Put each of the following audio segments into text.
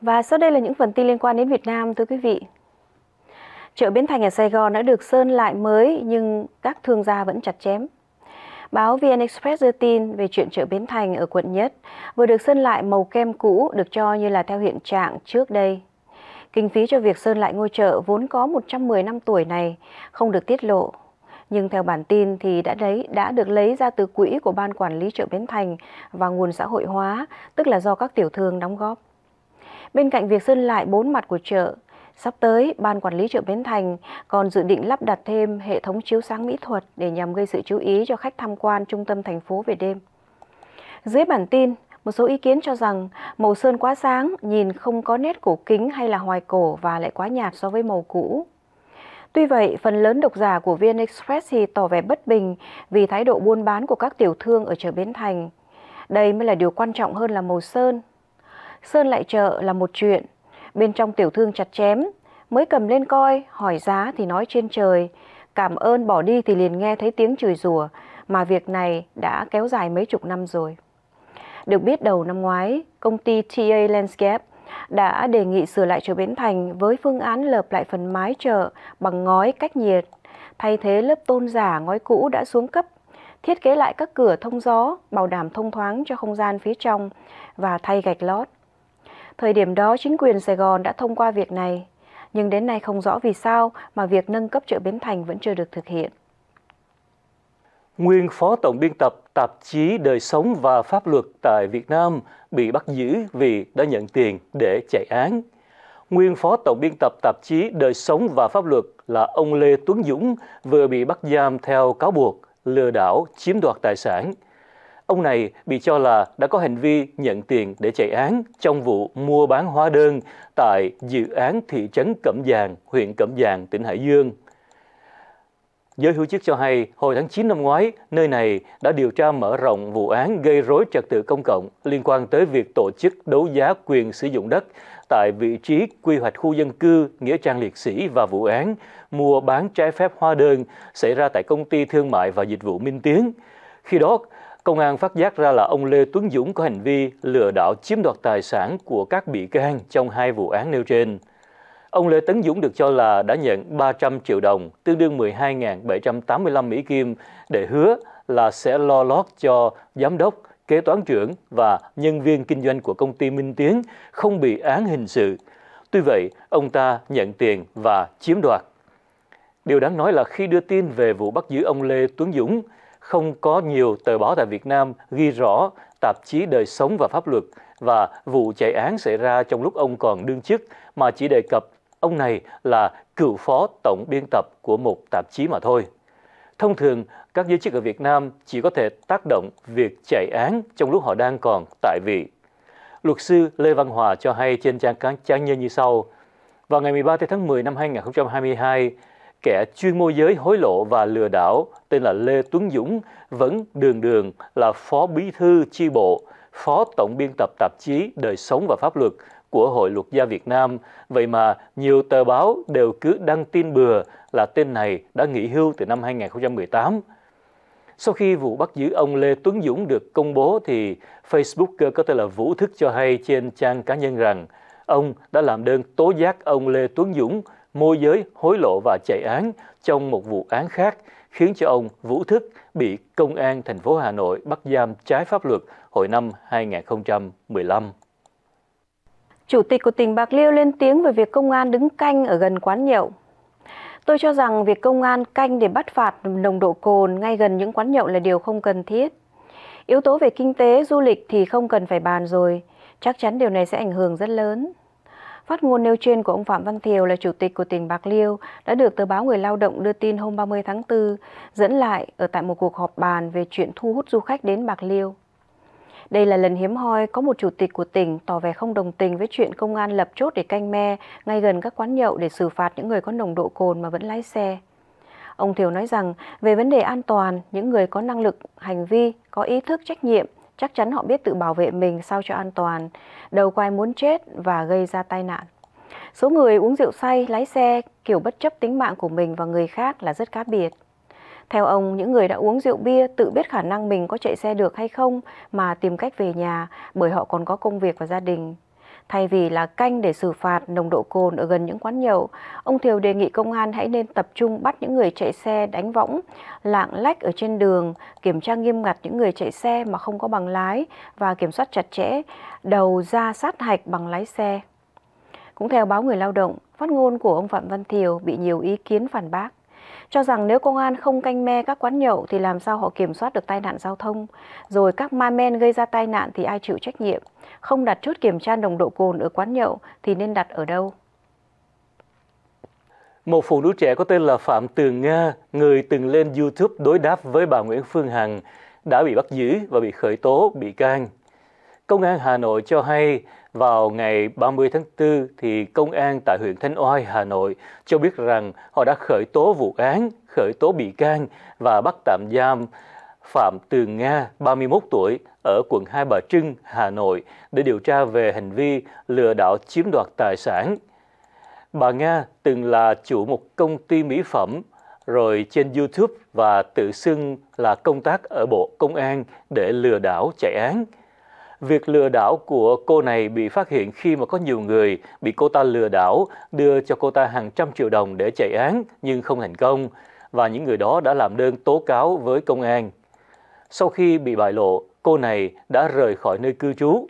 Và sau đây là những phần tin liên quan đến Việt Nam thưa quý vị. Chợ Bến Thành ở Sài Gòn đã được sơn lại mới nhưng các thương gia vẫn chặt chém. Báo VN Express đưa tin về chuyện chợ Bến Thành ở quận Nhất vừa được sơn lại màu kem cũ được cho như là theo hiện trạng trước đây. Kinh phí cho việc sơn lại ngôi chợ vốn có 110 năm tuổi này không được tiết lộ nhưng theo bản tin thì đã đấy đã được lấy ra từ quỹ của ban quản lý chợ Bến Thành và nguồn xã hội hóa, tức là do các tiểu thương đóng góp. Bên cạnh việc sơn lại bốn mặt của chợ, Sắp tới, Ban Quản lý chợ Bến Thành còn dự định lắp đặt thêm hệ thống chiếu sáng mỹ thuật để nhằm gây sự chú ý cho khách tham quan trung tâm thành phố về đêm. Dưới bản tin, một số ý kiến cho rằng màu sơn quá sáng, nhìn không có nét cổ kính hay là hoài cổ và lại quá nhạt so với màu cũ. Tuy vậy, phần lớn độc giả của VN Express thì tỏ vẻ bất bình vì thái độ buôn bán của các tiểu thương ở chợ Bến Thành. Đây mới là điều quan trọng hơn là màu sơn. Sơn lại chợ là một chuyện, bên trong tiểu thương chặt chém, mới cầm lên coi, hỏi giá thì nói trên trời, cảm ơn bỏ đi thì liền nghe thấy tiếng chửi rủa, mà việc này đã kéo dài mấy chục năm rồi. Được biết đầu năm ngoái, công ty TA Landscape đã đề nghị sửa lại chợ Bến Thành với phương án lợp lại phần mái chợ bằng ngói cách nhiệt, thay thế lớp tôn giả ngói cũ đã xuống cấp, thiết kế lại các cửa thông gió, bảo đảm thông thoáng cho không gian phía trong và thay gạch lót. Thời điểm đó, chính quyền Sài Gòn đã thông qua việc này, nhưng đến nay không rõ vì sao mà việc nâng cấp chợ Bến Thành vẫn chưa được thực hiện nguyên phó tổng biên tập tạp chí Đời sống và pháp luật tại Việt Nam bị bắt giữ vì đã nhận tiền để chạy án. Nguyên phó tổng biên tập tạp chí Đời sống và pháp luật là ông Lê Tuấn Dũng vừa bị bắt giam theo cáo buộc lừa đảo chiếm đoạt tài sản. Ông này bị cho là đã có hành vi nhận tiền để chạy án trong vụ mua bán hóa đơn tại dự án thị trấn Cẩm Giàng, huyện Cẩm Giàng, tỉnh Hải Dương Giới hữu chức cho hay, hồi tháng 9 năm ngoái, nơi này đã điều tra mở rộng vụ án gây rối trật tự công cộng liên quan tới việc tổ chức đấu giá quyền sử dụng đất tại vị trí quy hoạch khu dân cư Nghĩa trang Liệt sĩ và vụ án mua bán trái phép hóa đơn xảy ra tại công ty thương mại và dịch vụ Minh Tiến. Khi đó, công an phát giác ra là ông Lê Tuấn Dũng có hành vi lừa đảo chiếm đoạt tài sản của các bị can trong hai vụ án nêu trên. Ông Lê Tấn Dũng được cho là đã nhận 300 triệu đồng, tương đương 12.785 Mỹ Kim, để hứa là sẽ lo lót cho giám đốc, kế toán trưởng và nhân viên kinh doanh của công ty Minh Tiến không bị án hình sự. Tuy vậy, ông ta nhận tiền và chiếm đoạt. Điều đáng nói là khi đưa tin về vụ bắt giữ ông Lê Tuấn Dũng, không có nhiều tờ báo tại Việt Nam ghi rõ tạp chí Đời Sống và Pháp Luật và vụ chạy án xảy ra trong lúc ông còn đương chức mà chỉ đề cập ông này là cựu phó tổng biên tập của một tạp chí mà thôi. Thông thường, các giới chức ở Việt Nam chỉ có thể tác động việc chạy án trong lúc họ đang còn tại vị. Luật sư Lê Văn Hòa cho hay trên trang cá nhân như sau. Vào ngày 13 tháng 10 năm 2022, kẻ chuyên môi giới hối lộ và lừa đảo tên là Lê Tuấn Dũng vẫn đường đường là phó bí thư chi bộ, phó tổng biên tập tạp chí Đời sống và Pháp luật của Hội Luật gia Việt Nam. Vậy mà nhiều tờ báo đều cứ đăng tin bừa là tên này đã nghỉ hưu từ năm 2018. Sau khi vụ bắt giữ ông Lê Tuấn Dũng được công bố thì Facebooker có tên là Vũ Thức cho hay trên trang cá nhân rằng ông đã làm đơn tố giác ông Lê Tuấn Dũng môi giới hối lộ và chạy án trong một vụ án khác khiến cho ông Vũ Thức bị Công an thành phố Hà Nội bắt giam trái pháp luật hồi năm 2015. Chủ tịch của tỉnh Bạc Liêu lên tiếng về việc công an đứng canh ở gần quán nhậu. Tôi cho rằng việc công an canh để bắt phạt nồng độ cồn ngay gần những quán nhậu là điều không cần thiết. Yếu tố về kinh tế, du lịch thì không cần phải bàn rồi, chắc chắn điều này sẽ ảnh hưởng rất lớn. Phát ngôn nêu trên của ông Phạm Văn Thiều là chủ tịch của tỉnh Bạc Liêu đã được tờ báo Người Lao động đưa tin hôm 30 tháng 4, dẫn lại ở tại một cuộc họp bàn về chuyện thu hút du khách đến Bạc Liêu. Đây là lần hiếm hoi có một chủ tịch của tỉnh tỏ vẻ không đồng tình với chuyện công an lập chốt để canh me ngay gần các quán nhậu để xử phạt những người có nồng độ cồn mà vẫn lái xe. Ông Thiều nói rằng về vấn đề an toàn, những người có năng lực, hành vi, có ý thức trách nhiệm, chắc chắn họ biết tự bảo vệ mình sao cho an toàn, đầu quay muốn chết và gây ra tai nạn. Số người uống rượu say, lái xe kiểu bất chấp tính mạng của mình và người khác là rất cá biệt. Theo ông, những người đã uống rượu bia tự biết khả năng mình có chạy xe được hay không mà tìm cách về nhà bởi họ còn có công việc và gia đình. Thay vì là canh để xử phạt nồng độ cồn ở gần những quán nhậu, ông Thiều đề nghị công an hãy nên tập trung bắt những người chạy xe đánh võng, lạng lách ở trên đường, kiểm tra nghiêm ngặt những người chạy xe mà không có bằng lái và kiểm soát chặt chẽ đầu ra sát hạch bằng lái xe. Cũng theo báo Người Lao động, phát ngôn của ông Phạm Văn Thiều bị nhiều ý kiến phản bác cho rằng nếu công an không canh me các quán nhậu thì làm sao họ kiểm soát được tai nạn giao thông, rồi các ma men gây ra tai nạn thì ai chịu trách nhiệm, không đặt chốt kiểm tra nồng độ cồn ở quán nhậu thì nên đặt ở đâu. Một phụ nữ trẻ có tên là Phạm Tường Nga, người từng lên YouTube đối đáp với bà Nguyễn Phương Hằng, đã bị bắt giữ và bị khởi tố bị can Công an Hà Nội cho hay vào ngày 30 tháng 4 thì công an tại huyện Thanh Oai, Hà Nội cho biết rằng họ đã khởi tố vụ án, khởi tố bị can và bắt tạm giam Phạm Tường Nga, 31 tuổi, ở quận Hai Bà Trưng, Hà Nội để điều tra về hành vi lừa đảo chiếm đoạt tài sản. Bà Nga từng là chủ một công ty mỹ phẩm, rồi trên YouTube và tự xưng là công tác ở Bộ Công an để lừa đảo chạy án. Việc lừa đảo của cô này bị phát hiện khi mà có nhiều người bị cô ta lừa đảo, đưa cho cô ta hàng trăm triệu đồng để chạy án nhưng không thành công, và những người đó đã làm đơn tố cáo với công an. Sau khi bị bại lộ, cô này đã rời khỏi nơi cư trú.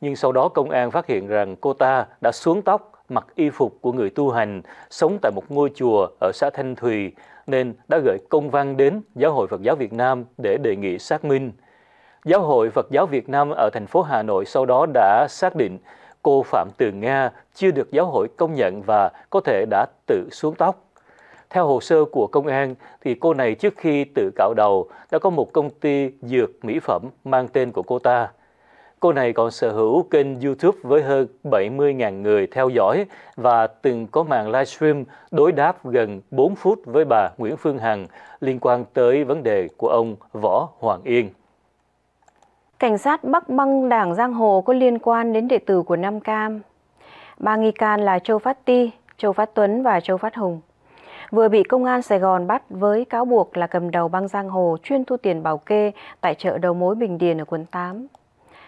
Nhưng sau đó công an phát hiện rằng cô ta đã xuống tóc, mặc y phục của người tu hành, sống tại một ngôi chùa ở xã Thanh Thùy, nên đã gửi công văn đến Giáo hội Phật giáo Việt Nam để đề nghị xác minh. Giáo hội Phật giáo Việt Nam ở thành phố Hà Nội sau đó đã xác định cô Phạm Từ Nga chưa được giáo hội công nhận và có thể đã tự xuống tóc. Theo hồ sơ của công an, thì cô này trước khi tự cạo đầu đã có một công ty dược mỹ phẩm mang tên của cô ta. Cô này còn sở hữu kênh YouTube với hơn 70.000 người theo dõi và từng có màn livestream đối đáp gần 4 phút với bà Nguyễn Phương Hằng liên quan tới vấn đề của ông Võ Hoàng Yên. Cảnh sát bắt băng đảng Giang Hồ có liên quan đến đệ tử của Nam Cam. Ba nghi can là Châu Phát Ti, Châu Phát Tuấn và Châu Phát Hùng vừa bị công an Sài Gòn bắt với cáo buộc là cầm đầu băng giang hồ chuyên thu tiền bảo kê tại chợ đầu mối Bình Điền ở quận 8.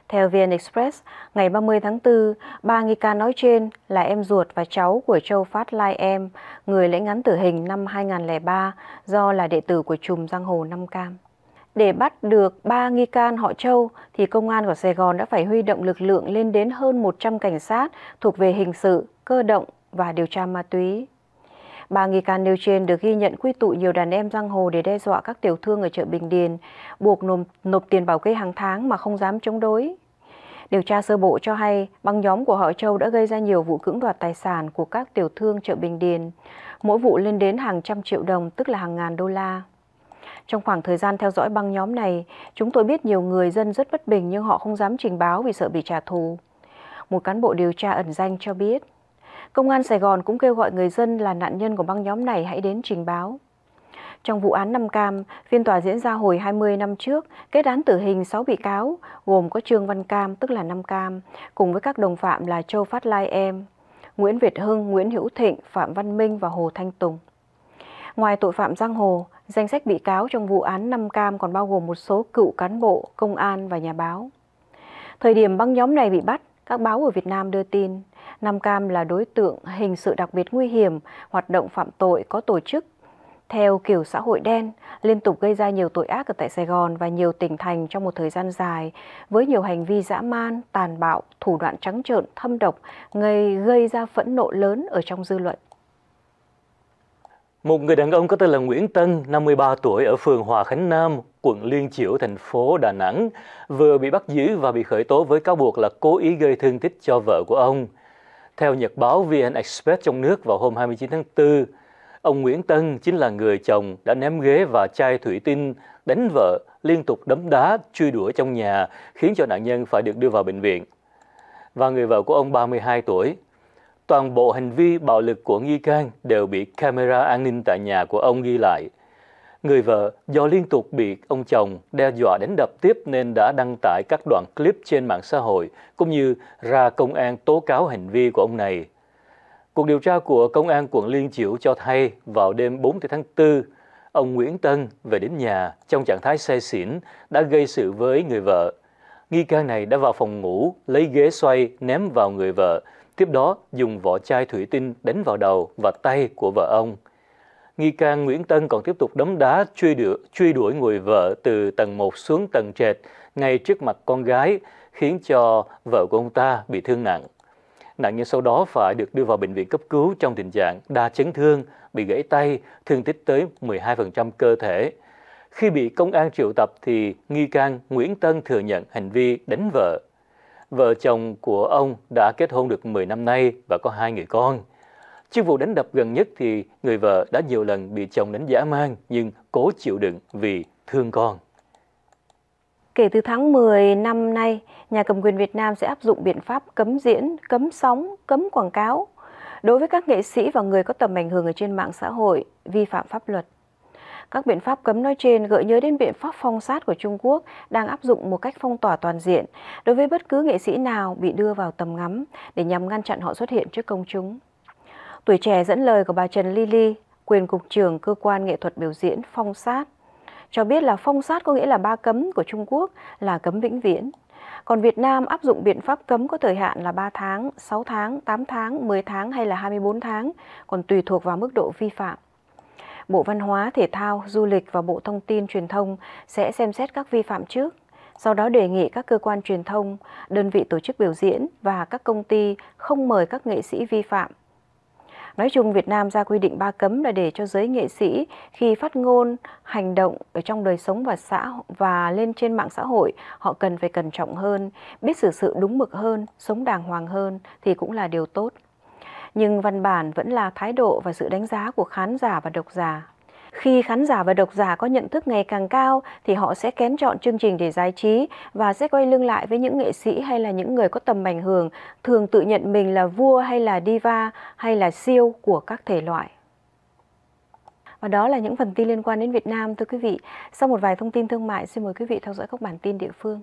Theo VN Express, ngày 30 tháng 4, ba nghi can nói trên là em ruột và cháu của Châu Phát Lai Em, người lãnh án tử hình năm 2003 do là đệ tử của chùm giang hồ Nam Cam. Để bắt được 3 nghi can họ Châu thì công an của Sài Gòn đã phải huy động lực lượng lên đến hơn 100 cảnh sát thuộc về hình sự, cơ động và điều tra ma túy. Ba nghi can nêu trên được ghi nhận quy tụ nhiều đàn em giang hồ để đe dọa các tiểu thương ở chợ Bình Điền, buộc nộp, nộp tiền bảo kê hàng tháng mà không dám chống đối. Điều tra sơ bộ cho hay, băng nhóm của họ Châu đã gây ra nhiều vụ cưỡng đoạt tài sản của các tiểu thương chợ Bình Điền. Mỗi vụ lên đến hàng trăm triệu đồng, tức là hàng ngàn đô la. Trong khoảng thời gian theo dõi băng nhóm này, chúng tôi biết nhiều người dân rất bất bình nhưng họ không dám trình báo vì sợ bị trả thù. Một cán bộ điều tra ẩn danh cho biết, Công an Sài Gòn cũng kêu gọi người dân là nạn nhân của băng nhóm này hãy đến trình báo. Trong vụ án Nam Cam, phiên tòa diễn ra hồi 20 năm trước, kết án tử hình 6 bị cáo, gồm có Trương Văn Cam, tức là Nam Cam, cùng với các đồng phạm là Châu Phát Lai Em, Nguyễn Việt Hưng, Nguyễn Hữu Thịnh, Phạm Văn Minh và Hồ Thanh Tùng. Ngoài tội phạm giang hồ, danh sách bị cáo trong vụ án Nam Cam còn bao gồm một số cựu cán bộ, công an và nhà báo. Thời điểm băng nhóm này bị bắt, các báo ở Việt Nam đưa tin Nam Cam là đối tượng hình sự đặc biệt nguy hiểm, hoạt động phạm tội có tổ chức theo kiểu xã hội đen, liên tục gây ra nhiều tội ác ở tại Sài Gòn và nhiều tỉnh thành trong một thời gian dài, với nhiều hành vi dã man, tàn bạo, thủ đoạn trắng trợn, thâm độc, gây gây ra phẫn nộ lớn ở trong dư luận. Một người đàn ông có tên là Nguyễn Tân, 53 tuổi ở phường Hòa Khánh Nam, quận Liên Chiểu, thành phố Đà Nẵng, vừa bị bắt giữ và bị khởi tố với cáo buộc là cố ý gây thương tích cho vợ của ông. Theo nhật báo VN Express trong nước vào hôm 29 tháng 4, ông Nguyễn Tân chính là người chồng đã ném ghế và chai thủy tinh, đánh vợ, liên tục đấm đá, truy đuổi trong nhà, khiến cho nạn nhân phải được đưa vào bệnh viện. Và người vợ của ông 32 tuổi, toàn bộ hành vi bạo lực của nghi can đều bị camera an ninh tại nhà của ông ghi lại. Người vợ do liên tục bị ông chồng đe dọa đánh đập tiếp nên đã đăng tải các đoạn clip trên mạng xã hội cũng như ra công an tố cáo hành vi của ông này. Cuộc điều tra của Công an quận Liên Chiểu cho hay vào đêm 4 tháng 4, ông Nguyễn Tân về đến nhà trong trạng thái say xỉn đã gây sự với người vợ. Nghi can này đã vào phòng ngủ, lấy ghế xoay ném vào người vợ, tiếp đó dùng vỏ chai thủy tinh đánh vào đầu và tay của vợ ông. Nghi can Nguyễn Tân còn tiếp tục đấm đá truy đuổi, truy đuổi người vợ từ tầng 1 xuống tầng trệt ngay trước mặt con gái, khiến cho vợ của ông ta bị thương nặng. Nạn nhân sau đó phải được đưa vào bệnh viện cấp cứu trong tình trạng đa chấn thương, bị gãy tay, thương tích tới 12% cơ thể. Khi bị công an triệu tập thì nghi can Nguyễn Tân thừa nhận hành vi đánh vợ Vợ chồng của ông đã kết hôn được 10 năm nay và có hai người con. Trước vụ đánh đập gần nhất thì người vợ đã nhiều lần bị chồng đánh giả mang nhưng cố chịu đựng vì thương con. Kể từ tháng 10 năm nay, nhà cầm quyền Việt Nam sẽ áp dụng biện pháp cấm diễn, cấm sóng, cấm quảng cáo đối với các nghệ sĩ và người có tầm ảnh hưởng ở trên mạng xã hội vi phạm pháp luật. Các biện pháp cấm nói trên gợi nhớ đến biện pháp phong sát của Trung Quốc đang áp dụng một cách phong tỏa toàn diện đối với bất cứ nghệ sĩ nào bị đưa vào tầm ngắm để nhằm ngăn chặn họ xuất hiện trước công chúng. Tuổi trẻ dẫn lời của bà Trần Lily, quyền cục trưởng cơ quan nghệ thuật biểu diễn phong sát, cho biết là phong sát có nghĩa là ba cấm của Trung Quốc là cấm vĩnh viễn. Còn Việt Nam áp dụng biện pháp cấm có thời hạn là 3 tháng, 6 tháng, 8 tháng, 10 tháng hay là 24 tháng, còn tùy thuộc vào mức độ vi phạm. Bộ Văn hóa, Thể thao, Du lịch và Bộ Thông tin Truyền thông sẽ xem xét các vi phạm trước, sau đó đề nghị các cơ quan truyền thông, đơn vị tổ chức biểu diễn và các công ty không mời các nghệ sĩ vi phạm. Nói chung Việt Nam ra quy định ba cấm là để cho giới nghệ sĩ khi phát ngôn, hành động ở trong đời sống và xã và lên trên mạng xã hội, họ cần phải cẩn trọng hơn, biết xử sự đúng mực hơn, sống đàng hoàng hơn thì cũng là điều tốt nhưng văn bản vẫn là thái độ và sự đánh giá của khán giả và độc giả. Khi khán giả và độc giả có nhận thức ngày càng cao thì họ sẽ kén chọn chương trình để giải trí và sẽ quay lưng lại với những nghệ sĩ hay là những người có tầm ảnh hưởng thường tự nhận mình là vua hay là diva hay là siêu của các thể loại. Và đó là những phần tin liên quan đến Việt Nam thưa quý vị. Sau một vài thông tin thương mại, xin mời quý vị theo dõi các bản tin địa phương.